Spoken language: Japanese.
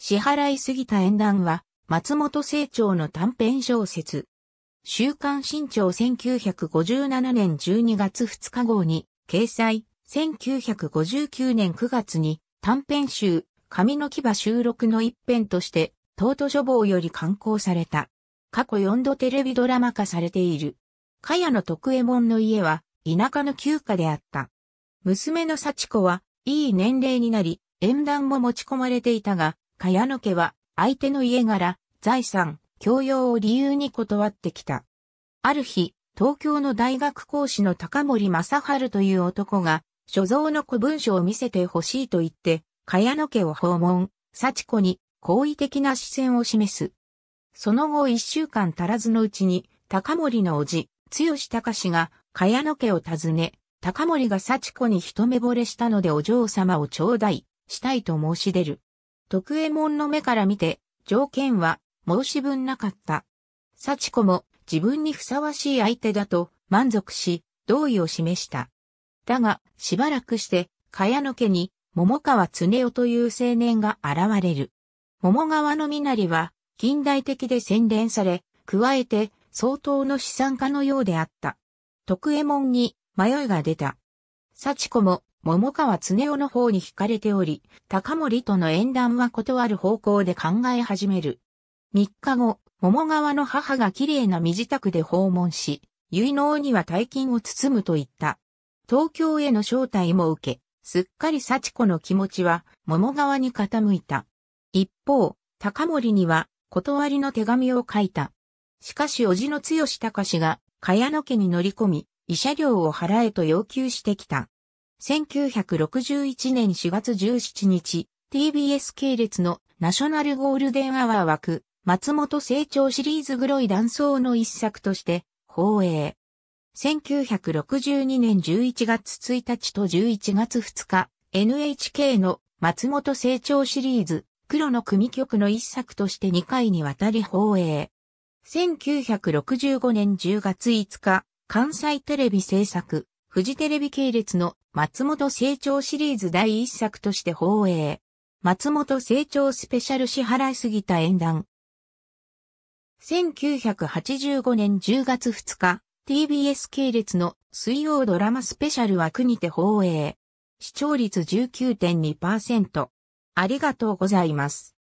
支払いすぎた縁談は、松本清張の短編小説。週刊新潮1957年12月2日号に、掲載、1959年9月に、短編集、紙の牙収録の一編として、東都書房より刊行された。過去4度テレビドラマ化されている。かやの徳右衛門の家は、田舎の旧家であった。娘の幸子は、いい年齢になり、縁談も持ち込まれていたが、茅野家は相手の家柄、財産、教養を理由に断ってきた。ある日、東京の大学講師の高森正春という男が、所蔵の古文書を見せてほしいと言って、茅野家を訪問、幸子に好意的な視線を示す。その後一週間足らずのうちに、高森の叔父、強隆が、茅野家を訪ね、高森が幸子に一目惚れしたのでお嬢様を頂戴したいと申し出る。徳右衛門の目から見て、条件は申し分なかった。幸子も自分にふさわしい相手だと満足し、同意を示した。だが、しばらくして、茅野家に、桃川常夫という青年が現れる。桃川の身なりは、近代的で洗練され、加えて、相当の資産家のようであった。徳右衛門に迷いが出た。幸子も桃川常夫の方に惹かれており、高森との縁談は断る方向で考え始める。3日後、桃川の母が綺麗な身支度で訪問し、結納には大金を包むと言った。東京への招待も受け、すっかり幸子の気持ちは桃川に傾いた。一方、高森には断りの手紙を書いた。しかし叔父の剛隆が、茅野家に乗り込み、慰謝料を払えと要求してきた。1961年4月17日、TBS 系列のナショナルゴールデンアワー枠、松本成長シリーズ黒い断層の一作として放映。1962年11月1日と11月2日、NHK の松本成長シリーズ、黒の組曲の一作として2回にわたり放映。1965年10月5日、関西テレビ制作、フジテレビ系列の松本成長シリーズ第一作として放映。松本成長スペシャル支払いすぎた演談。1985年10月2日、TBS 系列の水曜ドラマスペシャル枠にて放映。視聴率19.2%。ありがとうございます。